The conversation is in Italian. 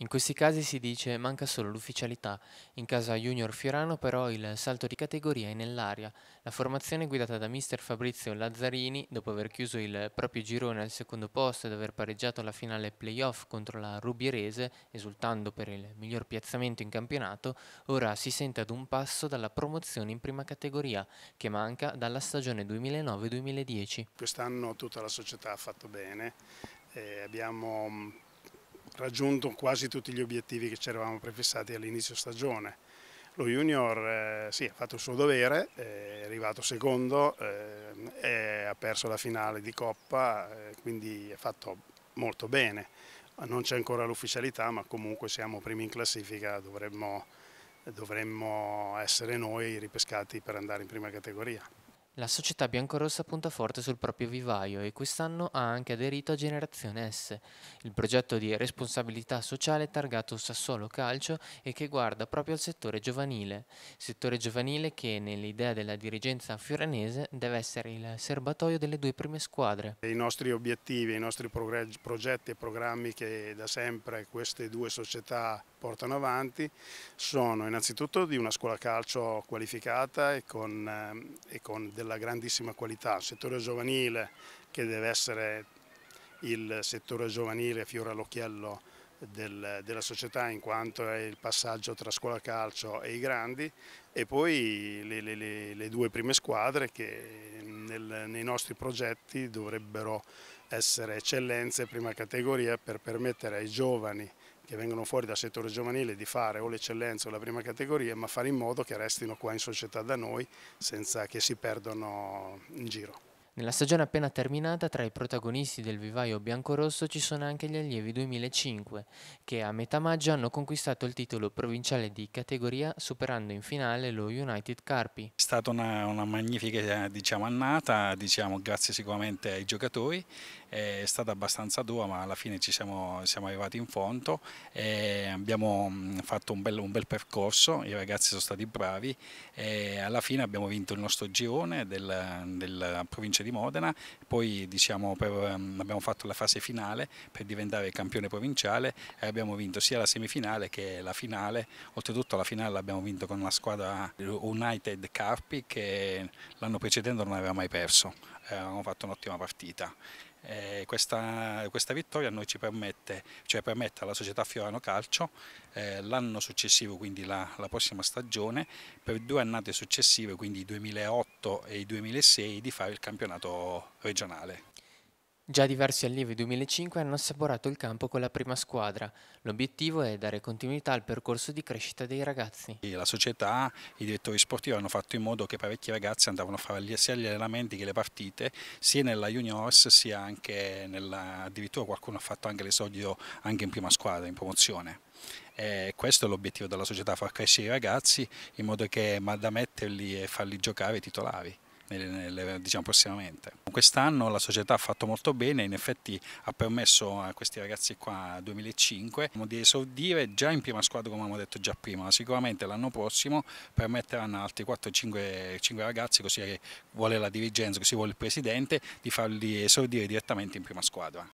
In questi casi si dice manca solo l'ufficialità, in casa Junior Fiorano però il salto di categoria è nell'aria. La formazione guidata da mister Fabrizio Lazzarini, dopo aver chiuso il proprio girone al secondo posto ed aver pareggiato la finale playoff contro la Rubierese, esultando per il miglior piazzamento in campionato, ora si sente ad un passo dalla promozione in prima categoria, che manca dalla stagione 2009-2010. Quest'anno tutta la società ha fatto bene, eh, abbiamo raggiunto quasi tutti gli obiettivi che ci eravamo prefissati all'inizio stagione. Lo junior eh, sì, ha fatto il suo dovere, è arrivato secondo, eh, ha perso la finale di Coppa, eh, quindi ha fatto molto bene. Non c'è ancora l'ufficialità, ma comunque siamo primi in classifica, dovremmo, dovremmo essere noi ripescati per andare in prima categoria. La società biancorossa punta forte sul proprio vivaio e quest'anno ha anche aderito a Generazione S, il progetto di responsabilità sociale targato Sassuolo Calcio e che guarda proprio al settore giovanile, settore giovanile che nell'idea della dirigenza fioranese, deve essere il serbatoio delle due prime squadre. I nostri obiettivi, i nostri progetti e programmi che da sempre queste due società portano avanti sono innanzitutto di una scuola calcio qualificata e con, ehm, e con della della grandissima qualità, il settore giovanile che deve essere il settore giovanile fiore all'occhiello del, della società in quanto è il passaggio tra scuola calcio e i grandi e poi le, le, le due prime squadre che nel, nei nostri progetti dovrebbero essere eccellenze prima categoria per permettere ai giovani che vengono fuori dal settore giovanile di fare o l'eccellenza o la prima categoria, ma fare in modo che restino qua in società da noi senza che si perdano in giro. Nella stagione appena terminata tra i protagonisti del vivaio biancorosso ci sono anche gli allievi 2005 che a metà maggio hanno conquistato il titolo provinciale di categoria superando in finale lo United Carpi. È stata una, una magnifica diciamo, annata, diciamo, grazie sicuramente ai giocatori è stata abbastanza dura ma alla fine ci siamo, siamo arrivati in fondo e abbiamo fatto un bel, un bel, percorso, i ragazzi sono stati bravi e alla fine abbiamo vinto il nostro girone del, della provincia di Modena, poi diciamo, per, abbiamo fatto la fase finale per diventare campione provinciale e abbiamo vinto sia la semifinale che la finale, oltretutto la finale l'abbiamo vinto con la squadra United Carpi che l'anno precedente non aveva mai perso. Eh, hanno fatto un'ottima partita. Eh, questa, questa, vittoria noi ci permette, cioè permette alla società Fiorano Calcio eh, l'anno successivo, quindi la, la, prossima stagione, per due annate successive, quindi 2008 e 2006, di fare il campionato regionale. Già diversi allievi 2005 hanno assaporato il campo con la prima squadra. L'obiettivo è dare continuità al percorso di crescita dei ragazzi. La società, i direttori sportivi hanno fatto in modo che parecchi ragazzi andavano a fare sia gli allenamenti che le partite, sia nella juniors sia anche nella... addirittura qualcuno ha fatto anche l'esordio anche in prima squadra, in promozione. E questo è l'obiettivo della società, far crescere i ragazzi in modo che ma da metterli e farli giocare titolari diciamo, prossimamente. Quest'anno la società ha fatto molto bene, in effetti ha permesso a questi ragazzi qua 2005 di esordire già in prima squadra come abbiamo detto già prima, ma sicuramente l'anno prossimo permetteranno a altri 4-5 ragazzi, così vuole la dirigenza, così vuole il presidente, di farli esordire direttamente in prima squadra.